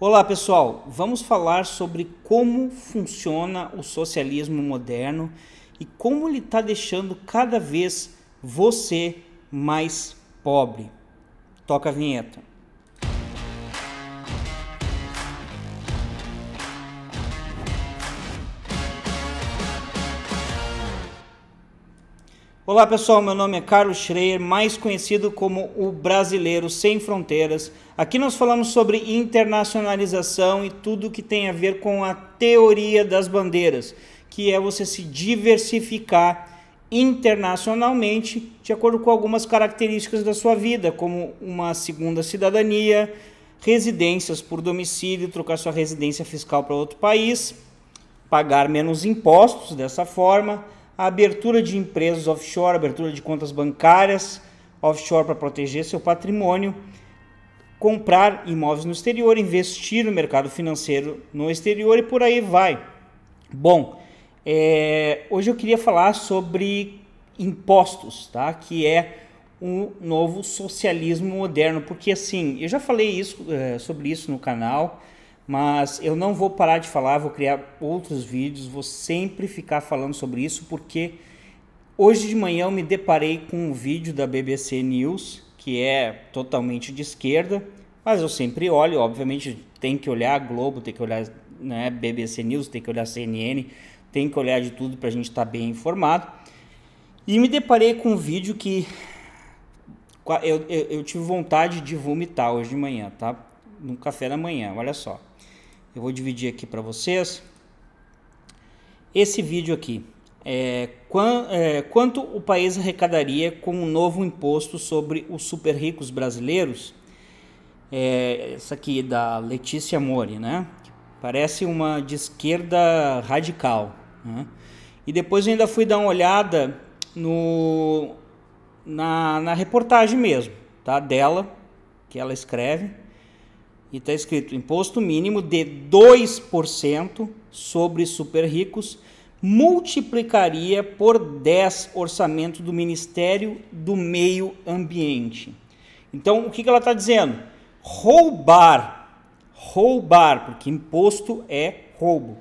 Olá pessoal, vamos falar sobre como funciona o socialismo moderno e como ele está deixando cada vez você mais pobre. Toca a vinheta. Olá pessoal, meu nome é Carlos Schreier, mais conhecido como o Brasileiro Sem Fronteiras. Aqui nós falamos sobre internacionalização e tudo que tem a ver com a teoria das bandeiras, que é você se diversificar internacionalmente de acordo com algumas características da sua vida, como uma segunda cidadania, residências por domicílio, trocar sua residência fiscal para outro país, pagar menos impostos dessa forma a abertura de empresas offshore, abertura de contas bancárias offshore para proteger seu patrimônio, comprar imóveis no exterior, investir no mercado financeiro no exterior e por aí vai. Bom, é, hoje eu queria falar sobre impostos, tá? Que é um novo socialismo moderno, porque assim, eu já falei isso, é, sobre isso no canal, mas eu não vou parar de falar, vou criar outros vídeos, vou sempre ficar falando sobre isso, porque hoje de manhã eu me deparei com um vídeo da BBC News, que é totalmente de esquerda, mas eu sempre olho, obviamente tem que olhar Globo, tem que olhar né, BBC News, tem que olhar CNN, tem que olhar de tudo para a gente estar tá bem informado. E me deparei com um vídeo que eu, eu, eu, tive vontade de vomitar hoje de manhã, tá? no café da manhã. Olha só. Eu vou dividir aqui para vocês esse vídeo aqui. É, é, quanto o país arrecadaria com o um novo imposto sobre os super ricos brasileiros? É, essa aqui da Letícia Mori, né? Parece uma de esquerda radical. Né? E depois eu ainda fui dar uma olhada no, na, na reportagem mesmo, tá? Dela, que ela escreve e está escrito imposto mínimo de 2% sobre super ricos multiplicaria por 10 orçamento do Ministério do Meio Ambiente. Então, o que, que ela está dizendo? Roubar, roubar, porque imposto é roubo.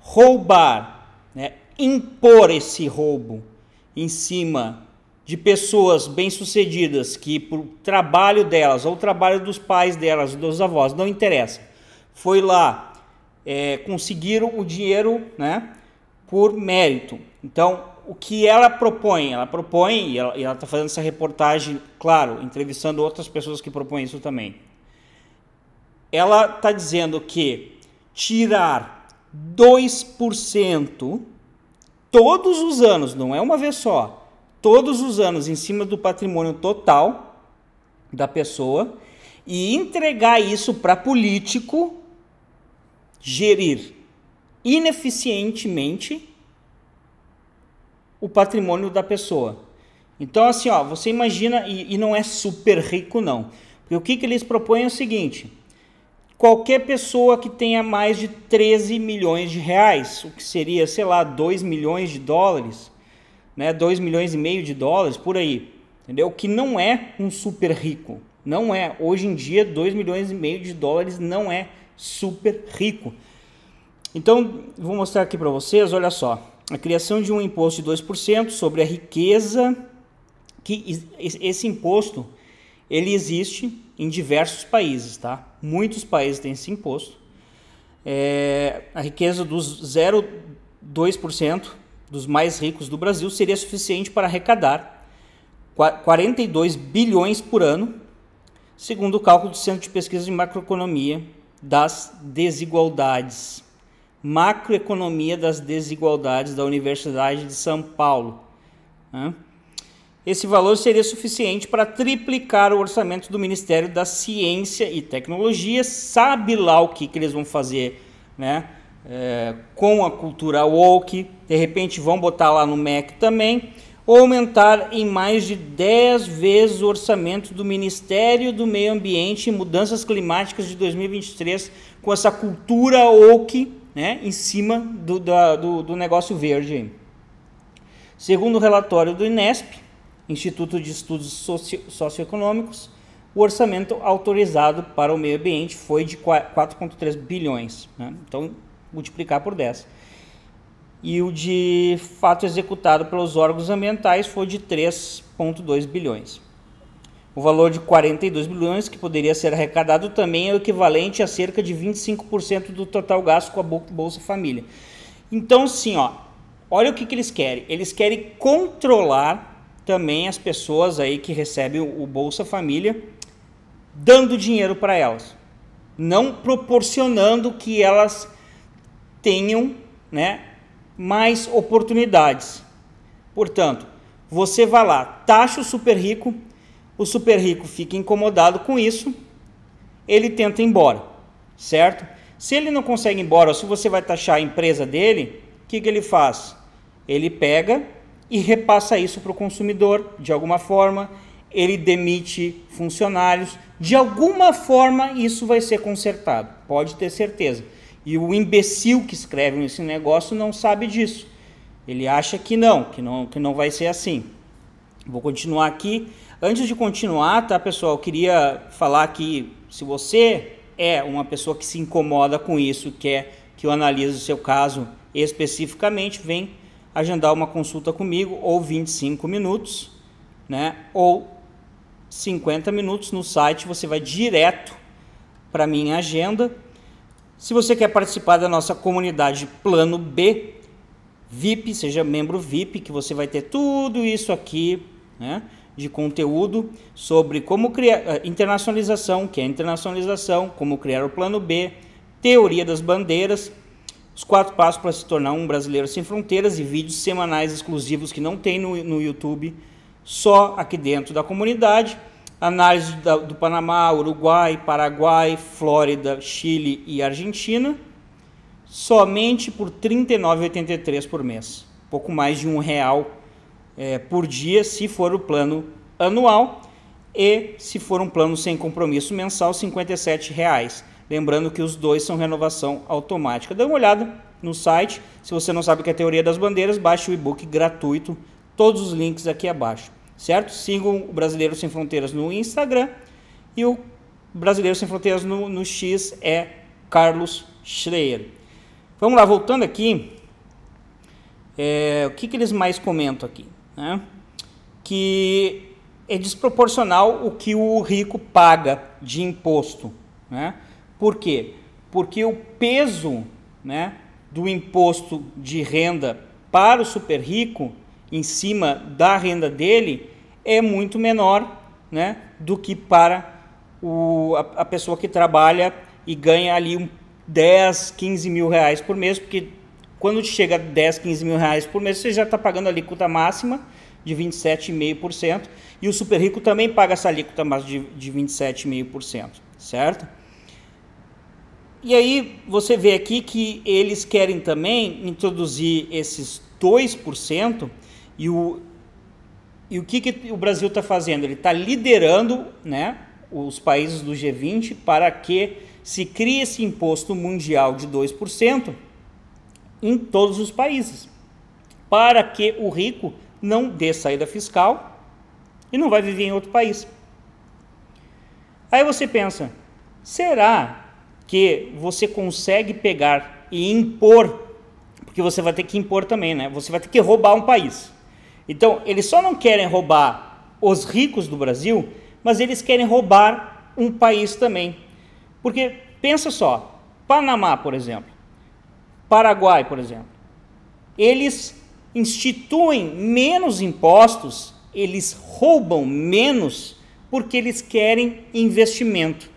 Roubar, né? impor esse roubo em cima de pessoas bem-sucedidas que, por trabalho delas, ou trabalho dos pais delas, dos avós, não interessa, foi lá, é, conseguiram o dinheiro né, por mérito. Então, o que ela propõe? Ela propõe, e ela está fazendo essa reportagem, claro, entrevistando outras pessoas que propõem isso também. Ela está dizendo que tirar 2% todos os anos, não é uma vez só todos os anos em cima do patrimônio total da pessoa e entregar isso para político gerir ineficientemente o patrimônio da pessoa. Então, assim, ó, você imagina, e, e não é super rico, não. Porque o que, que eles propõem é o seguinte: qualquer pessoa que tenha mais de 13 milhões de reais, o que seria, sei lá, 2 milhões de dólares, né, 2 milhões e meio de dólares por aí, entendeu? Que não é um super rico, não é. Hoje em dia, 2 milhões e meio de dólares não é super rico. Então, vou mostrar aqui para vocês, olha só, a criação de um imposto de 2% sobre a riqueza que esse imposto ele existe em diversos países, tá? Muitos países têm esse imposto. É, a riqueza dos 0,2% dos mais ricos do Brasil seria suficiente para arrecadar 42 bilhões por ano, segundo o cálculo do Centro de Pesquisa de Macroeconomia das Desigualdades. Macroeconomia das Desigualdades da Universidade de São Paulo. Né? Esse valor seria suficiente para triplicar o orçamento do Ministério da Ciência e Tecnologia. Sabe lá o que, que eles vão fazer, né? é, com a cultura woke, de repente vão botar lá no MEC também, ou aumentar em mais de 10 vezes o orçamento do Ministério do Meio Ambiente e Mudanças Climáticas de 2023 com essa cultura woke né, em cima do, da, do, do negócio verde. Segundo o relatório do INESP, Instituto de Estudos Socioeconômicos, o orçamento autorizado para o meio ambiente foi de 4,3 bilhões. Né? Então, multiplicar por 10. E o de fato executado pelos órgãos ambientais foi de 3,2 bilhões. O valor de 42 bilhões que poderia ser arrecadado também é o equivalente a cerca de 25% do total gasto com a Bolsa Família. Então, sim, ó, olha o que, que eles querem. Eles querem controlar também as pessoas aí que recebem o Bolsa Família, dando dinheiro para elas, não proporcionando que elas tenham né, mais oportunidades. Portanto, você vai lá, taxa o super rico, o super rico fica incomodado com isso, ele tenta ir embora, certo? Se ele não consegue ir embora, ou se você vai taxar a empresa dele, o que, que ele faz? Ele pega e repassa isso para o consumidor de alguma forma, ele demite funcionários, de alguma forma isso vai ser consertado, pode ter certeza. E o imbecil que escreve esse negócio não sabe disso. Ele acha que não, que não, que não vai ser assim. Vou continuar aqui. Antes de continuar, tá, pessoal, eu queria falar que se você é uma pessoa que se incomoda com isso, quer é que eu analise o seu caso especificamente, vem agendar uma consulta comigo, ou 25 minutos, né? Ou 50 minutos no site, você vai direto para minha agenda se você quer participar da nossa comunidade Plano B, VIP, seja membro VIP, que você vai ter tudo isso aqui, né? De conteúdo sobre como criar eh, internacionalização, que é internacionalização, como criar o plano B, teoria das bandeiras, os quatro passos para se tornar um brasileiro sem fronteiras e vídeos semanais exclusivos que não tem no, no YouTube, só aqui dentro da comunidade análise do Panamá, Uruguai, Paraguai, Flórida, Chile e Argentina, somente por R$ 39,83 por mês, pouco mais de um real é, por dia, se for o plano anual e se for um plano sem compromisso mensal, R$ 57,00. Lembrando que os dois são renovação automática. Dá uma olhada no site. Se você não sabe o que é a teoria das bandeiras, baixe o e-book gratuito. Todos os links aqui abaixo certo? Sigam o Brasileiro Sem Fronteiras no Instagram e o Brasileiro Sem Fronteiras no, no X é Carlos Schreier. Vamos lá, voltando aqui, é, o que, que eles mais comentam aqui? Né? Que é desproporcional o que o rico paga de imposto. Né? Por quê? Porque o peso né, do imposto de renda para o super rico em cima da renda dele é muito menor né, do que para o, a, a, pessoa que trabalha e ganha ali um 10, 15 mil reais por mês, porque quando chega a 10, 15 mil reais por mês, você já está pagando a alíquota máxima de 27,5% e o super rico também paga essa alíquota máxima de, de 27,5%, certo? E aí você vê aqui que eles querem também introduzir esses 2% e o, e o que, que o Brasil está fazendo? Ele está liderando né, os países do G20 para que se crie esse imposto mundial de 2% em todos os países, para que o rico não dê saída fiscal e não vai viver em outro país. Aí você pensa, será que você consegue pegar e impor, porque você vai ter que impor também, né? Você vai ter que roubar um país. Então, eles só não querem roubar os ricos do Brasil, mas eles querem roubar um país também. Porque, pensa só, Panamá, por exemplo, Paraguai, por exemplo, eles instituem menos impostos, eles roubam menos, porque eles querem investimento,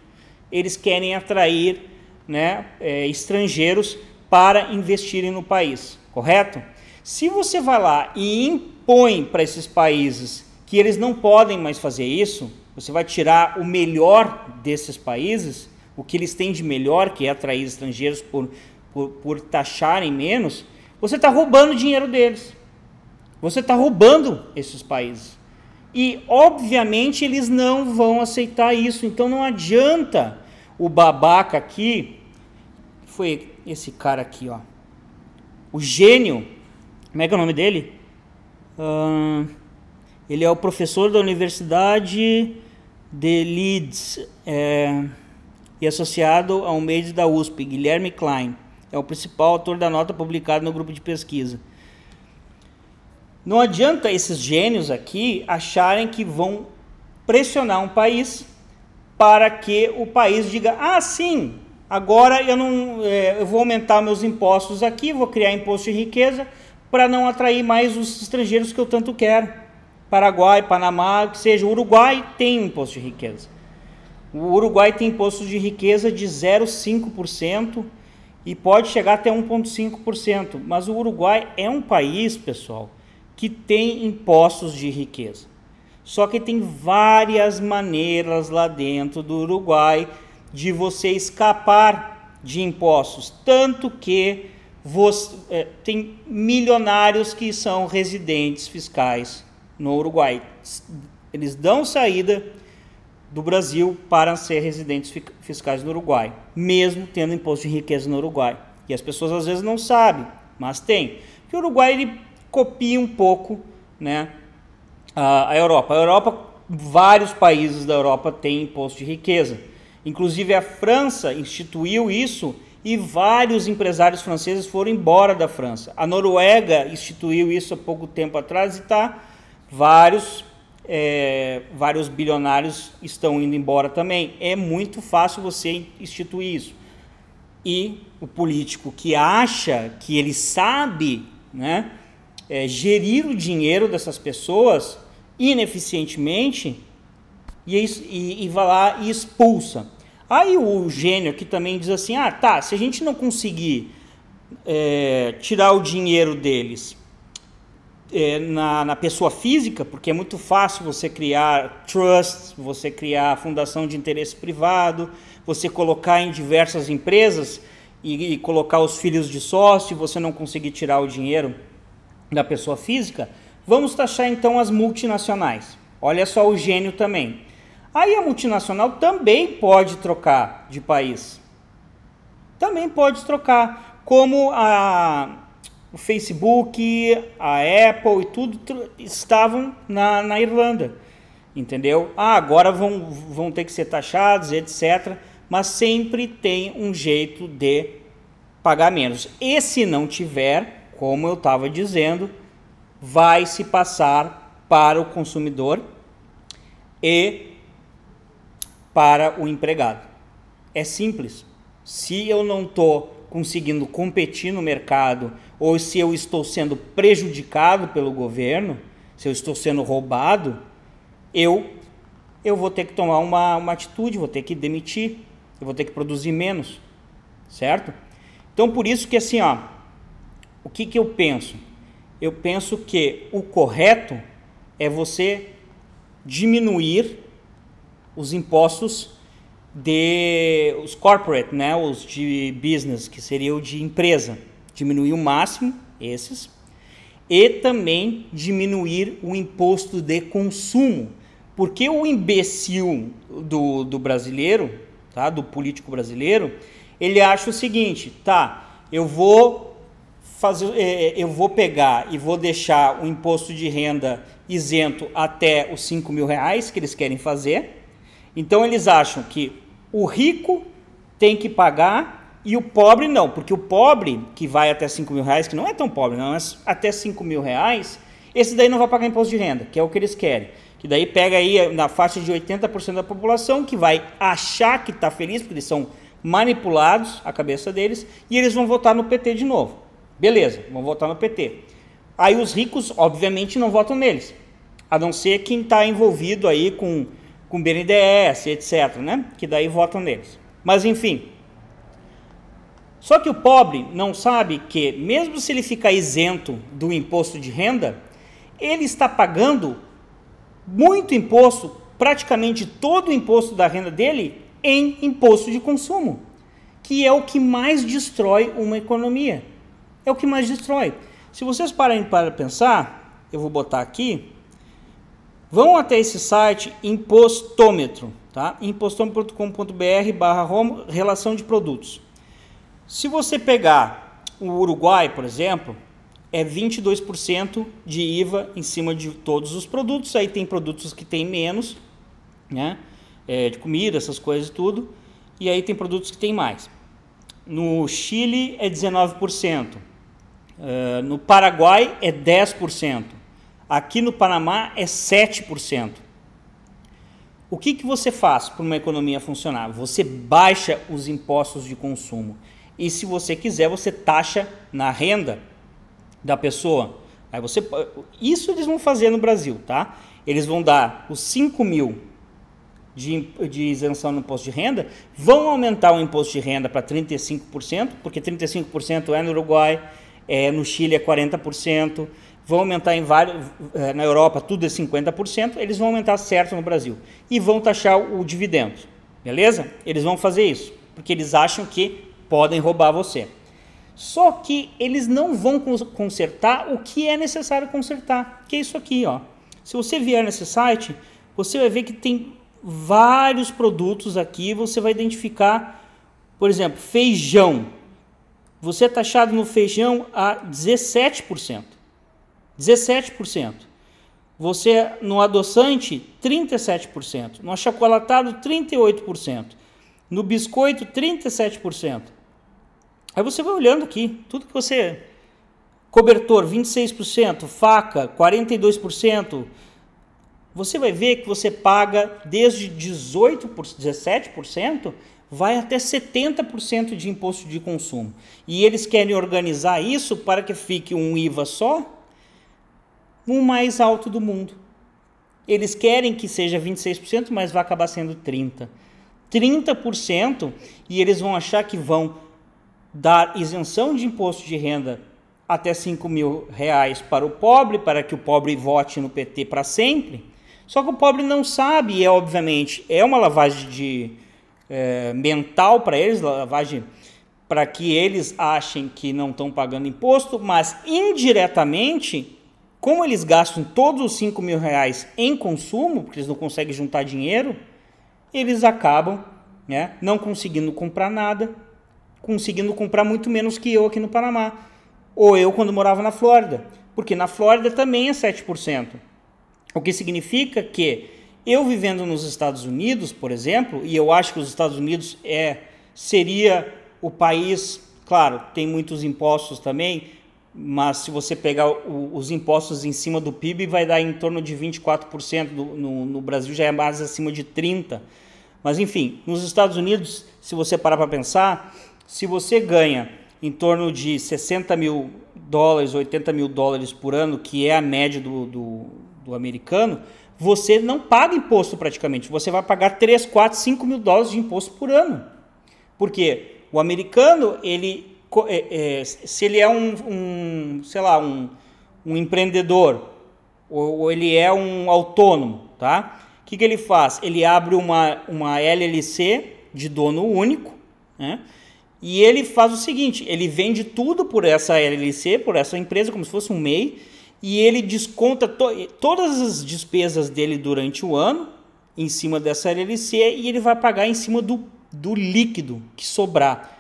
eles querem atrair né, é, estrangeiros para investirem no país, correto? Se você vai lá e impõe para esses países que eles não podem mais fazer isso, você vai tirar o melhor desses países, o que eles têm de melhor, que é atrair estrangeiros por, por, por taxarem menos, você está roubando dinheiro deles. Você está roubando esses países. E, obviamente, eles não vão aceitar isso. Então, não adianta o babaca aqui. Foi esse cara aqui, ó. O gênio. Como é que é o nome dele? Uh, ele é o professor da Universidade de Leeds é, e associado ao MEDES da USP, Guilherme Klein. É o principal autor da nota publicada no grupo de pesquisa. Não adianta esses gênios aqui acharem que vão pressionar um país para que o país diga: ah, sim, agora eu, não, é, eu vou aumentar meus impostos aqui, vou criar imposto de riqueza para não atrair mais os estrangeiros que eu tanto quero. Paraguai, Panamá, que seja. O Uruguai tem imposto de riqueza. O Uruguai tem imposto de riqueza de 0,5% e pode chegar até 1,5%. Mas o Uruguai é um país, pessoal, que tem impostos de riqueza. Só que tem várias maneiras lá dentro do Uruguai de você escapar de impostos. Tanto que você, é, tem milionários que são residentes fiscais no Uruguai. Eles dão saída do Brasil para ser residentes fiscais no Uruguai, mesmo tendo imposto de riqueza no Uruguai. E as pessoas às vezes não sabem, mas tem. Porque o Uruguai ele copia um pouco né, a Europa. A Europa, vários países da Europa têm imposto de riqueza. Inclusive a França instituiu isso e vários empresários franceses foram embora da França. A Noruega instituiu isso há pouco tempo atrás e tá vários é, vários bilionários estão indo embora também. É muito fácil você instituir isso. E o político que acha que ele sabe né, é, gerir o dinheiro dessas pessoas ineficientemente e, é e, e vai lá e expulsa. Aí o gênio aqui também diz assim: ah, tá, se a gente não conseguir é, tirar o dinheiro deles é, na, na, pessoa física, porque é muito fácil você criar trust, você criar fundação de interesse privado, você colocar em diversas empresas e, e colocar os filhos de sócio, você não conseguir tirar o dinheiro da pessoa física. Vamos taxar então as multinacionais. Olha só o gênio também. Aí a multinacional também pode trocar de país. Também pode trocar, como a o Facebook, a Apple e tudo estavam na, na Irlanda. Entendeu? Ah, agora vão, vão ter que ser taxados, etc. Mas sempre tem um jeito de pagar menos. E se não tiver, como eu estava dizendo, vai se passar para o consumidor e para o empregado. É simples. Se eu não estou conseguindo competir no mercado ou se eu estou sendo prejudicado pelo governo, se eu estou sendo roubado, eu eu vou ter que tomar uma, uma atitude, vou ter que demitir, eu vou ter que produzir menos, certo? Então por isso que assim, ó, o que, que eu penso? Eu penso que o correto é você diminuir os impostos de os corporate, né, os de business, que seria o de empresa, diminuir o máximo esses e também diminuir o imposto de consumo. Porque o imbecil do, do brasileiro, tá, do político brasileiro, ele acha o seguinte, tá, eu vou fazer é, é, eu vou pegar e vou deixar o imposto de renda isento até os 5 mil reais que eles querem fazer então eles acham que o rico tem que pagar e o pobre não, porque o pobre que vai até 5 mil reais, que não é tão pobre, não, mas até 5 mil reais, esse daí não vai pagar imposto de renda, que é o que eles querem. Que daí pega aí na faixa de 80% da população que vai achar que está feliz, porque eles são manipulados, a cabeça deles, e eles vão votar no PT de novo. Beleza, vão votar no PT. Aí os ricos, obviamente, não votam neles, a não ser quem está envolvido aí com com BNDES, etc., né? que daí votam neles. Mas enfim. Só que o pobre não sabe que, mesmo se ele ficar isento do imposto de renda, ele está pagando muito imposto, praticamente todo o imposto da renda dele, em imposto de consumo, que é o que mais destrói uma economia. É o que mais destrói. Se vocês pararem para pensar, eu vou botar aqui, Vão até esse site impostômetro, tá? impostômetro.com.br barra relação de produtos. Se você pegar o Uruguai, por exemplo, é 22% de IVA em cima de todos os produtos. Aí tem produtos que tem menos, né? É, de comida, essas coisas e tudo. E aí tem produtos que tem mais. No Chile é 19%. Uh, eh, no Paraguai é 10%. Aqui no Panamá é 7%. O que, que você faz para uma economia funcionar? Você baixa os impostos de consumo. E se você quiser, você taxa na renda da pessoa. Aí você, isso eles vão fazer no Brasil, tá? Eles vão dar os 5 mil de, de isenção no imposto de renda, vão aumentar o imposto de renda para 35%, porque 35% é no Uruguai, é, no Chile é 40%, vão aumentar em vários, eh, na Europa tudo é 50%, eles vão aumentar certo no Brasil e vão taxar o dividendo. Beleza? Eles vão fazer isso, porque eles acham que podem roubar você. Só que eles não vão consertar o que é necessário consertar, que é isso aqui, ó. Se você vier nesse site, você vai ver que tem vários produtos aqui, você vai identificar, por exemplo, feijão. Você é taxado no feijão a 17%. 17%. Você no adoçante, 37%. No achocolatado, 38%. No biscoito, 37%. Aí você vai olhando aqui, tudo que você. Cobertor, 26%. Faca, 42%. Você vai ver que você paga desde 18%, 17%, vai até 70% de imposto de consumo. E eles querem organizar isso para que fique um IVA só o mais alto do mundo. Eles querem que seja 26%, mas vai acabar sendo 30%. 30% e eles vão achar que vão dar isenção de imposto de renda até 5 mil reais para o pobre, para que o pobre vote no PT para sempre. Só que o pobre não sabe, e é obviamente é uma lavagem de, é, mental para eles, lavagem para que eles achem que não estão pagando imposto, mas indiretamente como eles gastam todos os 5 mil reais em consumo, porque eles não conseguem juntar dinheiro, eles acabam né, não conseguindo comprar nada, conseguindo comprar muito menos que eu aqui no Panamá. Ou eu quando morava na Flórida. Porque na Flórida também é 7%. O que significa que eu vivendo nos Estados Unidos, por exemplo, e eu acho que os Estados Unidos é seria o país, claro, tem muitos impostos também, mas se você pegar o, os impostos em cima do PIB, vai dar em torno de 24%. Do, no, no, Brasil já é mais acima de 30%. Mas enfim, nos Estados Unidos, se você parar para pensar, se você ganha em torno de 60 mil dólares, 80 mil dólares por ano, que é a média do, do, do americano, você não paga imposto praticamente. Você vai pagar 3, 4, 5 mil dólares de imposto por ano. Por quê? O americano, ele é, é, se ele é um, um sei lá, um, um empreendedor ou, ou, ele é um autônomo, tá? O que, que ele faz? Ele abre uma, uma LLC de dono único, né? E ele faz o seguinte, ele vende tudo por essa LLC, por essa empresa, como se fosse um MEI, e ele desconta to todas as despesas dele durante o ano em cima dessa LLC e ele vai pagar em cima do, do líquido que sobrar.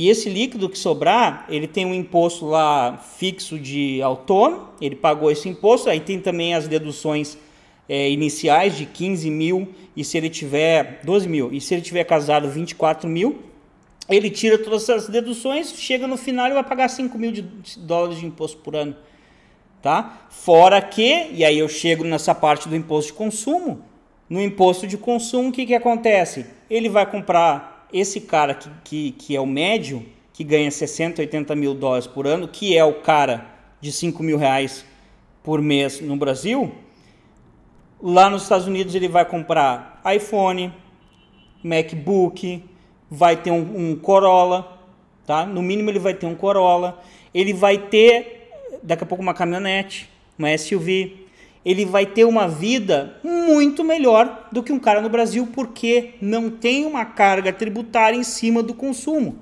E esse líquido que sobrar, ele tem um imposto lá fixo de outono ele pagou esse imposto, aí tem também as deduções é, iniciais de 15 mil, e se ele tiver 12 mil, e se ele tiver casado 24 mil, ele tira todas essas deduções, chega no final e vai pagar 5 mil de, de dólares de imposto por ano. Tá? Fora que, e aí eu chego nessa parte do imposto de consumo, no imposto de consumo o que, que acontece? Ele vai comprar esse cara que, que, que é o médio, que ganha 60, 80 mil dólares por ano, que é o cara de 5 mil reais por mês no Brasil, lá nos Estados Unidos ele vai comprar iPhone, MacBook, vai ter um, um Corolla, tá? No mínimo ele vai ter um Corolla, ele vai ter daqui a pouco uma caminhonete, uma SUV, ele vai ter uma vida muito melhor do que um cara no Brasil, porque não tem uma carga tributária em cima do consumo.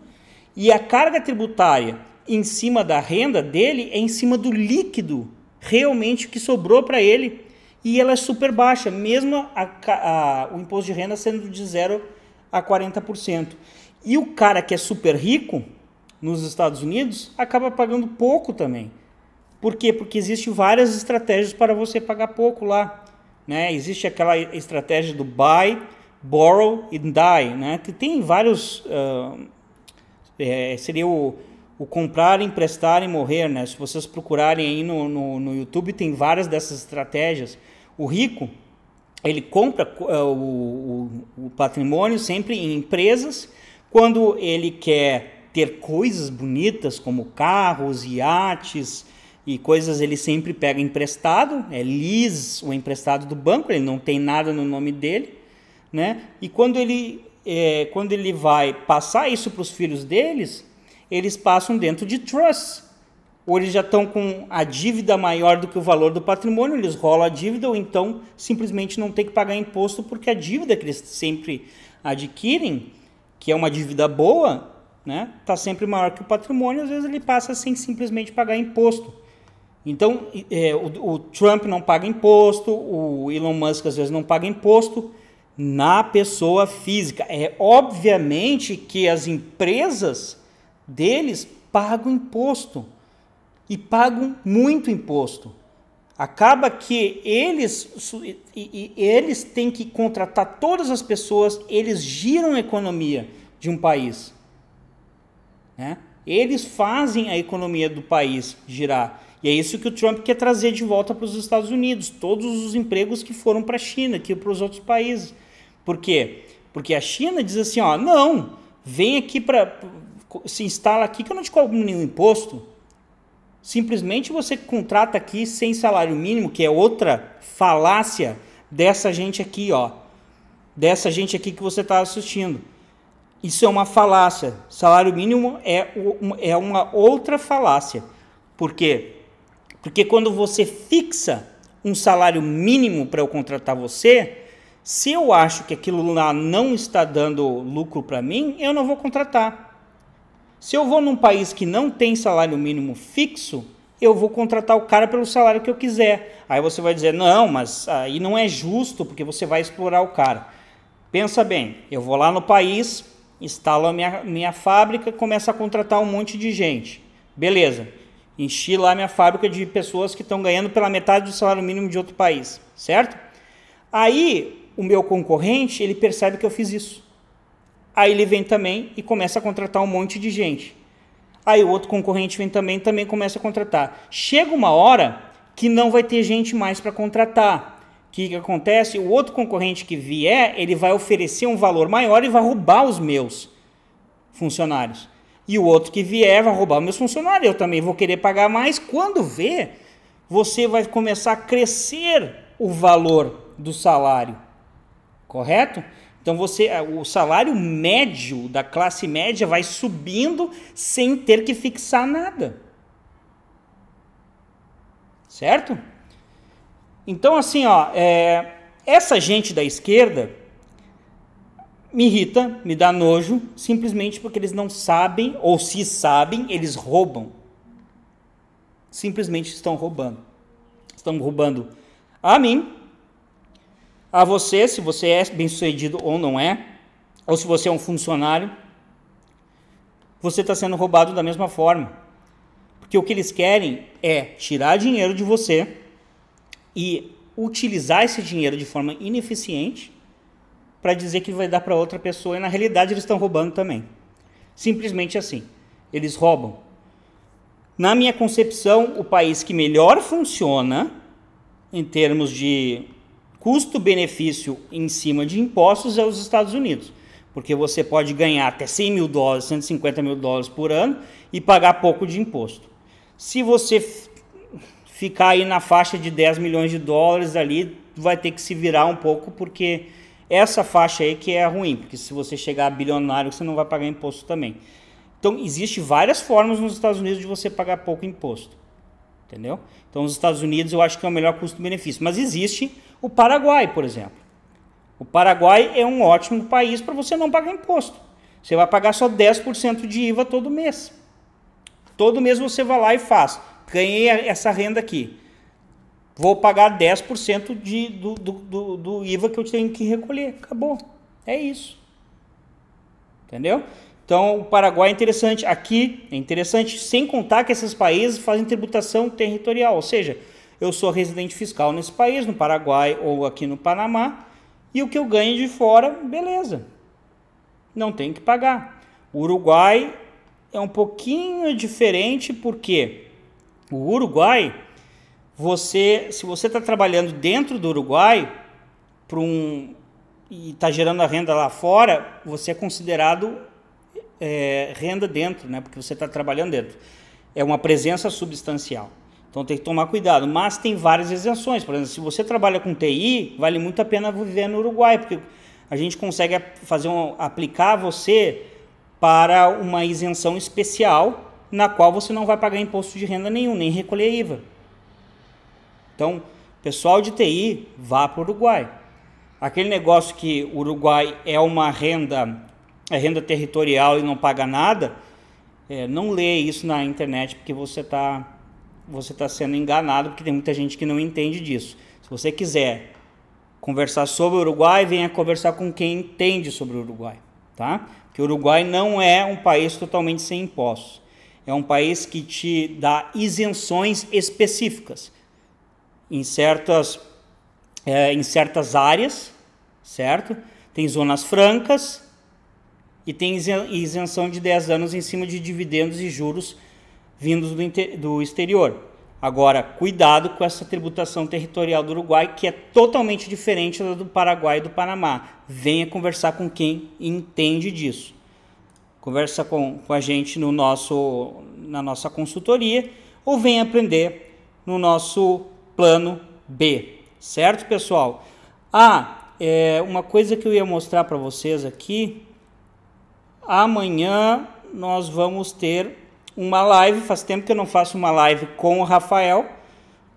E a carga tributária em cima da renda dele é em cima do líquido realmente que sobrou para ele e ela é super baixa, mesmo a, a, o imposto de renda sendo de 0 a 40%. E o cara que é super rico nos Estados Unidos acaba pagando pouco também. Por quê? Porque existem várias estratégias para você pagar pouco lá. Né? Existe aquela estratégia do buy, borrow e die, né? Que tem vários. Uh, é, seria o, o, comprar, emprestar e morrer, né? Se vocês procurarem aí no, no, no YouTube, tem várias dessas estratégias. O rico, ele compra uh, o, o, o, patrimônio sempre em empresas. Quando ele quer ter coisas bonitas, como carros, iates, e coisas ele sempre pega emprestado, é lis o emprestado do banco, ele não tem nada no nome dele, né? E quando ele é, quando ele vai passar isso para os filhos deles, eles passam dentro de trust. Ou eles já estão com a dívida maior do que o valor do patrimônio, eles rolam a dívida, ou então simplesmente não tem que pagar imposto porque a dívida que eles sempre adquirem, que é uma dívida boa, né, está sempre maior que o patrimônio, às vezes ele passa sem simplesmente pagar imposto. Então, é, o, o, Trump não paga imposto, o Elon Musk às vezes não paga imposto na pessoa física. É obviamente que as empresas deles pagam imposto e pagam muito imposto. Acaba que eles, e, e, eles têm que contratar todas as pessoas, eles giram a economia de um país. Né? Eles fazem a economia do país girar. E é isso que o Trump quer trazer de volta para os Estados Unidos, todos os empregos que foram para a China, que para os outros países. Por quê? Porque a China diz assim, ó, não, vem aqui para se instala aqui que eu não te cobro nenhum imposto. Simplesmente você contrata aqui sem salário mínimo, que é outra falácia dessa gente aqui, ó. Dessa gente aqui que você está assistindo. Isso é uma falácia. Salário mínimo é, é uma outra falácia. Por quê? Porque quando você fixa um salário mínimo para eu contratar você, se eu acho que aquilo lá não está dando lucro para mim, eu não vou contratar. Se eu vou num país que não tem salário mínimo fixo, eu vou contratar o cara pelo salário que eu quiser. Aí você vai dizer: não, mas aí não é justo porque você vai explorar o cara. Pensa bem, eu vou lá no país, instalo a minha, minha fábrica, começo a contratar um monte de gente. Beleza. Enchi lá minha fábrica de pessoas que estão ganhando pela metade do salário mínimo de outro país, certo? Aí o meu concorrente, ele percebe que eu fiz isso. Aí ele vem também e começa a contratar um monte de gente. Aí o outro concorrente vem também, e também começa a contratar. Chega uma hora que não vai ter gente mais para contratar. O que, que acontece? O outro concorrente que vier, ele vai oferecer um valor maior e vai roubar os meus funcionários. E o outro que vier vai roubar meus funcionários. Eu também vou querer pagar mais. Quando vê, você vai começar a crescer o valor do salário. Correto? Então você, eh, o salário médio da classe média vai subindo sem ter que fixar nada. Certo? Então assim, ó, é, essa gente da esquerda me irrita, me dá nojo, simplesmente porque eles não sabem, ou se sabem, eles roubam. Simplesmente estão roubando. Estão roubando a mim, a você, se você é bem-sucedido ou não é, ou se você é um funcionário, você está sendo roubado da mesma forma. Porque o que eles querem é tirar dinheiro de você e utilizar esse dinheiro de forma ineficiente para dizer que vai dar para outra pessoa e na realidade eles estão roubando também. Simplesmente assim. Eles roubam. Na minha concepção, o país que melhor funciona em termos de custo-benefício em cima de impostos é os Estados Unidos. Porque você pode ganhar até 100 mil dólares, 150 mil dólares por ano e pagar pouco de imposto. Se você ficar aí na faixa de 10 milhões de dólares ali, vai ter que se virar um pouco, porque essa faixa aí que é ruim, porque se você chegar a bilionário, você não vai pagar imposto também. Então, existe várias formas nos Estados Unidos de você pagar pouco imposto. Entendeu? Então, os Estados Unidos eu acho que é o melhor custo-benefício. Mas existe o Paraguai, por exemplo. O Paraguai é um ótimo país para você não pagar imposto. Você vai pagar só 10% de IVA todo mês. Todo mês você vai lá e faz. Ganhei essa renda aqui vou pagar 10% de, do, do, do, do IVA que eu tenho que recolher. Acabou. É isso. Entendeu? Então, o Paraguai é interessante. Aqui é interessante, sem contar que esses países fazem tributação territorial. Ou seja, eu sou residente fiscal nesse país, no Paraguai ou aqui no Panamá, e o que eu ganho de fora, beleza. Não tem que pagar. O Uruguai é um pouquinho diferente porque o Uruguai você, se você está trabalhando dentro do Uruguai para um e está gerando a renda lá fora, você é considerado é, renda dentro, né? Porque você está trabalhando dentro. É uma presença substancial. Então tem que tomar cuidado. Mas tem várias isenções. Por exemplo, se você trabalha com TI, vale muito a pena viver no Uruguai, porque a gente consegue fazer um, aplicar você para uma isenção especial na qual você não vai pagar imposto de renda nenhum, nem recolher IVA. Então, pessoal de TI, vá para o Uruguai. Aquele negócio que o Uruguai é uma renda, é renda territorial e não paga nada, é, não lê isso na internet porque você está você tá sendo enganado, porque tem muita gente que não entende disso. Se você quiser conversar sobre o Uruguai, venha conversar com quem entende sobre o Uruguai, tá? Que o Uruguai não é um país totalmente sem impostos. É um país que te dá isenções específicas em certas, é, em certas áreas, certo? Tem zonas francas e tem isenção de 10 anos em cima de dividendos e juros vindos do, do exterior. Agora, cuidado com essa tributação territorial do Uruguai, que é totalmente diferente da do Paraguai e do Panamá. Venha conversar com quem entende disso. Conversa com, com a gente no nosso, na nossa consultoria ou venha aprender no nosso plano B, certo, pessoal? Ah, é uma coisa que eu ia mostrar para vocês aqui. Amanhã nós vamos ter uma live. Faz tempo que eu não faço uma live com o Rafael.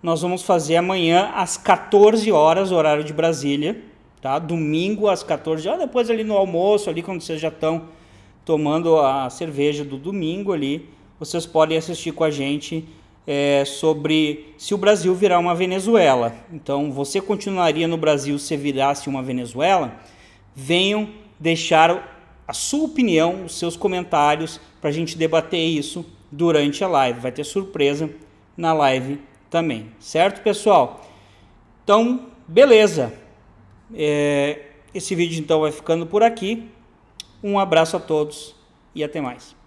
Nós vamos fazer amanhã às 14 horas, horário de Brasília, tá? Domingo às 14 horas, ah, depois ali no almoço, ali quando vocês já estão tomando a cerveja do domingo ali, vocês podem assistir com a gente é, sobre se o Brasil virar uma Venezuela. Então, você continuaria no Brasil se virasse uma Venezuela? Venham deixar a sua opinião, os seus comentários, para a gente debater isso durante a live. Vai ter surpresa na live também, certo, pessoal? Então, beleza. É, esse vídeo então vai ficando por aqui. Um abraço a todos e até mais.